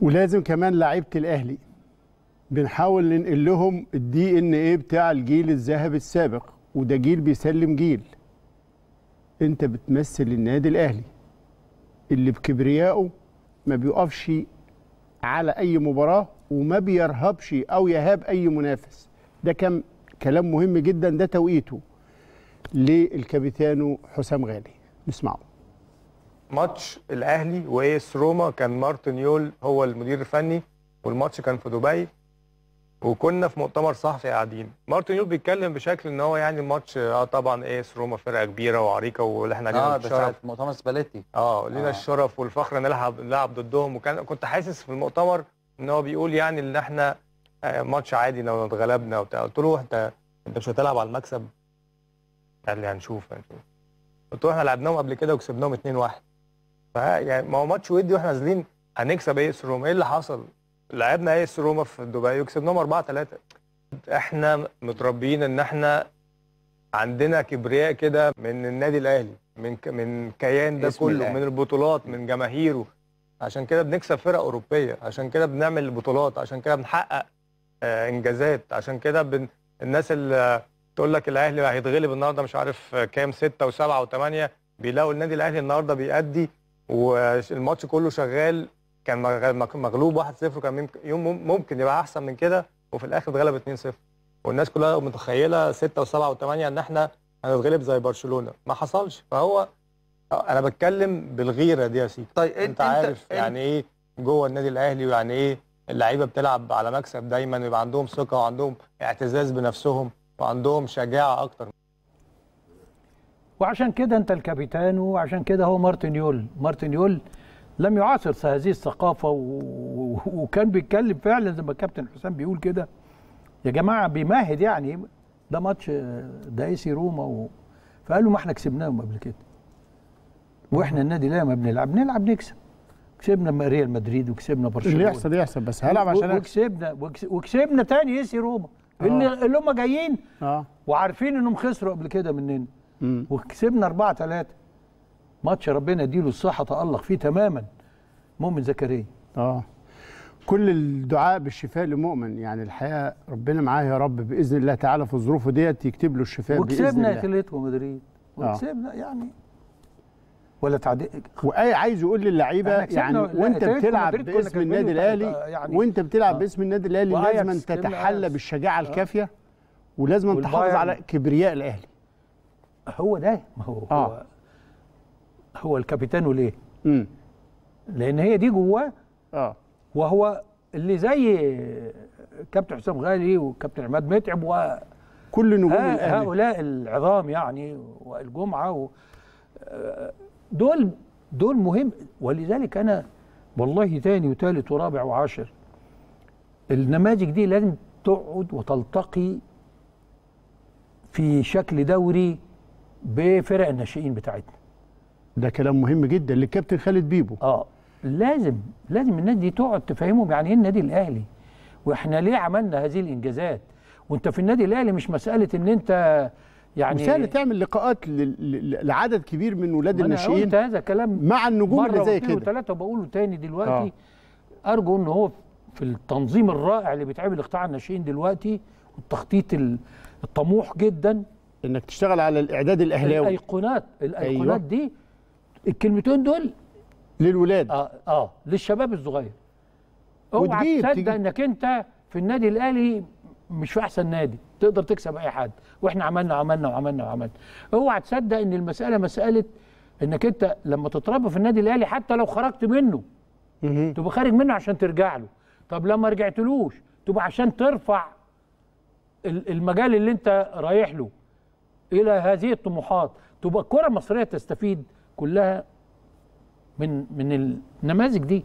ولازم كمان لعيبه الاهلي بنحاول ننقل لهم الدي ان ايه بتاع الجيل الذهبي السابق وده جيل بيسلم جيل انت بتمثل النادي الاهلي اللي بكبريائه ما بيقفش على اي مباراه وما بيرهبش او يهاب اي منافس ده كان كلام مهم جدا ده توقيته للكابيتانو حسام غالي نسمعه ماتش الاهلي وايس روما كان مارتن يول هو المدير الفني والماتش كان في دبي وكنا في مؤتمر صحفي قاعدين مارتن يول بيتكلم بشكل ان هو يعني الماتش اه طبعا ايس روما فرقه كبيره وعريقه واللي احنا لينا آه الشرف مؤتمر سباليتي اه لينا آه. الشرف والفخر نلعب نلعب ضدهم وكان كنت حاسس في المؤتمر ان هو بيقول يعني ان احنا آه، ماتش عادي لو اتغلبنا وبتاع قلت له انت انت مش هتلعب على المكسب قال لي هنشوف هنشوف قلت له احنا لعبناهم قبل كده وكسبناهم 2-1 يعني ما هو ماتش ودي واحنا نازلين هنكسب ايه روما ايه اللي حصل؟ لعبنا ايه روما في دبي وكسبناهم 4 3 احنا متربيين ان احنا عندنا كبرياء كده من النادي الاهلي من ك... من كيان ده كله الأهل. من البطولات من جماهيره عشان كده بنكسب فرق اوروبيه عشان كده بنعمل بطولات عشان كده بنحقق آه انجازات عشان كده بن... الناس اللي تقول لك الاهلي هيتغلب النهارده مش عارف كام 6 و7 و8 بيلاقوا النادي الاهلي النهارده بيأدي والماتش كله شغال كان مغلوب 1-0 وكان يوم ممكن يبقى احسن من كده وفي الاخر اتغلب 2-0 والناس كلها متخيله 6 و7 و8 ان احنا هنتغلب زي برشلونه ما حصلش فهو انا بتكلم بالغيره دي يا سيدي طيب انت, انت عارف انت يعني ايه جوه النادي الاهلي ويعني ايه اللعيبه بتلعب على مكسب دايما ويبقى عندهم ثقه وعندهم اعتزاز بنفسهم وعندهم شجاعه اكتر وعشان كده انت الكابتن وعشان كده هو مارتن يول مارتن يول لم يعاصر هذه الثقافه وكان بيتكلم فعلا زي ما الكابتن حسام بيقول كده يا جماعه بيمهد يعني ده ماتش دايسي روما و... فقالوا ما احنا كسبناهم قبل كده واحنا النادي لا ما بنلعب بنلعب نكسب كسبنا ريال مدريد وكسبنا برشلونه اللي يحصل يحصل بس هلعب عشان وكسبنا وكسبنا تاني اي سي روما آه. اللي هم جايين اه وعارفين انهم خسروا قبل كده مننا وكسبنا 4 3 ماتش ربنا يديله الصحه تالق فيه تماما مؤمن زكريا اه كل الدعاء بالشفاء لمؤمن يعني الحقيقه ربنا معاه يا رب باذن الله تعالى في ظروفه ديت يكتب له الشفاء وكسبنا باذن الله وكسبنا اتلتيكو مدريد آه. وكسبنا آه. يعني ولا تعديل واي عايز يقول للعيبه يعني وانت بتلعب باسم النادي الاهلي يعني وانت بتلعب آه. باسم النادي الاهلي لازم تتحلى بالشجاعه آه. الكافيه ولازم تحافظ على كبرياء الاهلي هو ده ما هو آه. هو, هو الكابيتانو ليه؟ مم. لان هي دي جواه اه وهو اللي زي كابتن حسام غالي وكابتن عماد متعب و كل نجوم الاهلي هؤلاء العظام يعني وائل جمعه و دول دول مهم ولذلك انا والله ثاني وثالث ورابع وعاشر النماذج دي لازم تقعد وتلتقي في شكل دوري بفرق الناشئين بتاعتنا ده كلام مهم جدا للكابتن خالد بيبو اه لازم لازم الناس دي تقعد تفهمهم يعني ايه النادي الاهلي واحنا ليه عملنا هذه الانجازات وانت في النادي الاهلي مش مساله ان انت يعني سهل تعمل لقاءات لعدد كبير من ولاد الناشئين قلت هذا كلام مع النجوم اللي زي كده وثلاثة وبقوله تاني دلوقتي آه. ارجو ان هو في التنظيم الرائع اللي بيتعمل قطاع الناشئين دلوقتي والتخطيط الطموح جدا انك تشتغل على الاعداد الاهلاوي الايقونات الايقونات أيوة. دي الكلمتين دول للولاد اه اه للشباب الصغير اوعى تصدق انك انت في النادي الاهلي مش في احسن نادي تقدر تكسب اي حد واحنا عملنا وعملنا وعملنا وعملنا اوعى تصدق ان المساله مساله انك انت لما تتربى في النادي الاهلي حتى لو خرجت منه تبقى خارج منه عشان ترجع له طب لما رجعتلوش تبقى عشان ترفع المجال اللي انت رايح له الى هذه الطموحات تبقى الكره المصريه تستفيد كلها من من النماذج دي